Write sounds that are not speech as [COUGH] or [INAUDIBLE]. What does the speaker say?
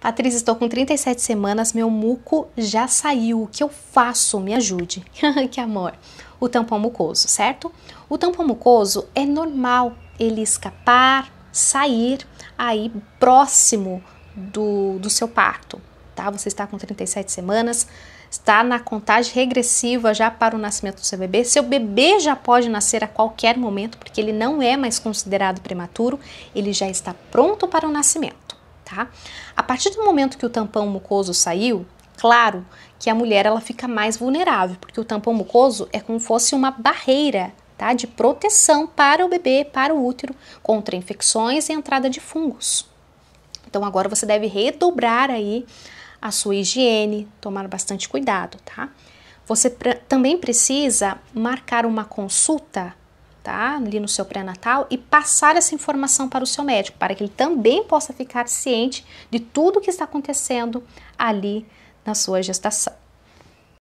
Patrícia, estou com 37 semanas, meu muco já saiu. O que eu faço? Me ajude. [LAUGHS] que amor. O tampão mucoso, certo? O tampão mucoso é normal ele escapar, sair aí próximo do, do seu parto, tá? Você está com 37 semanas, está na contagem regressiva já para o nascimento do seu bebê. Seu bebê já pode nascer a qualquer momento, porque ele não é mais considerado prematuro, ele já está pronto para o nascimento tá? A partir do momento que o tampão mucoso saiu, claro que a mulher ela fica mais vulnerável, porque o tampão mucoso é como se fosse uma barreira Tá, de proteção para o bebê, para o útero, contra infecções e entrada de fungos. Então agora você deve redobrar aí a sua higiene, tomar bastante cuidado, tá? Você também precisa marcar uma consulta tá? Ali no seu pré-natal e passar essa informação para o seu médico, para que ele também possa ficar ciente de tudo o que está acontecendo ali na sua gestação.